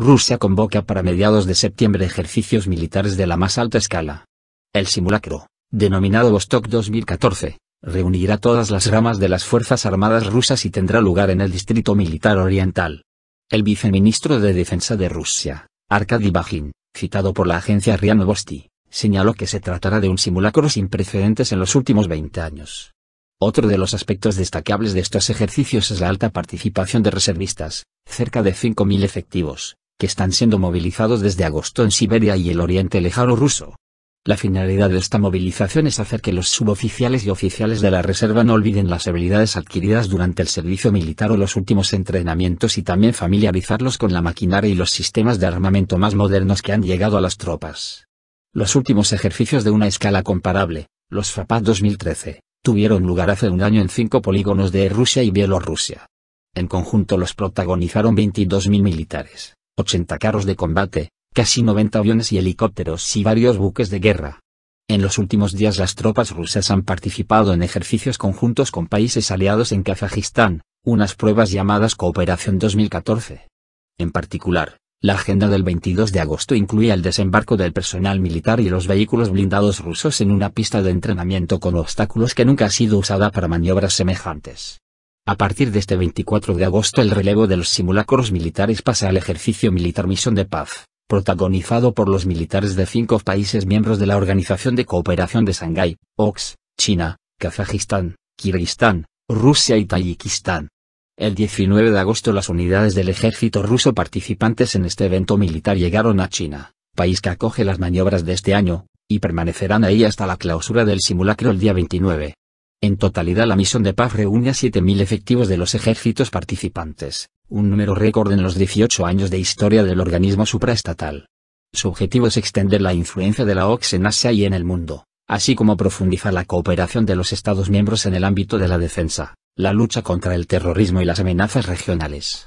Rusia convoca para mediados de septiembre ejercicios militares de la más alta escala. El simulacro, denominado Vostok 2014, reunirá todas las ramas de las Fuerzas Armadas rusas y tendrá lugar en el Distrito Militar Oriental. El viceministro de Defensa de Rusia, Arkady Bajin, citado por la agencia RIA Novosti, señaló que se tratará de un simulacro sin precedentes en los últimos 20 años. Otro de los aspectos destacables de estos ejercicios es la alta participación de reservistas, cerca de 5.000 efectivos, que están siendo movilizados desde agosto en Siberia y el Oriente Lejano ruso. La finalidad de esta movilización es hacer que los suboficiales y oficiales de la reserva no olviden las habilidades adquiridas durante el servicio militar o los últimos entrenamientos y también familiarizarlos con la maquinaria y los sistemas de armamento más modernos que han llegado a las tropas. Los últimos ejercicios de una escala comparable, los FAPAD 2013, tuvieron lugar hace un año en cinco polígonos de Rusia y Bielorrusia. En conjunto los protagonizaron 22.000 militares. 80 carros de combate, casi 90 aviones y helicópteros y varios buques de guerra. En los últimos días las tropas rusas han participado en ejercicios conjuntos con países aliados en Kazajistán, unas pruebas llamadas Cooperación 2014. En particular, la agenda del 22 de agosto incluía el desembarco del personal militar y los vehículos blindados rusos en una pista de entrenamiento con obstáculos que nunca ha sido usada para maniobras semejantes. A partir de este 24 de agosto el relevo de los simulacros militares pasa al ejercicio militar Misión de Paz, protagonizado por los militares de cinco países miembros de la Organización de Cooperación de Shanghái, OX, China, Kazajistán, Kirguistán, Rusia y Tayikistán. El 19 de agosto las unidades del ejército ruso participantes en este evento militar llegaron a China, país que acoge las maniobras de este año, y permanecerán ahí hasta la clausura del simulacro el día 29. En totalidad la misión de paz reúne a 7.000 efectivos de los ejércitos participantes, un número récord en los 18 años de historia del organismo supraestatal. Su objetivo es extender la influencia de la OX en Asia y en el mundo, así como profundizar la cooperación de los Estados miembros en el ámbito de la defensa, la lucha contra el terrorismo y las amenazas regionales.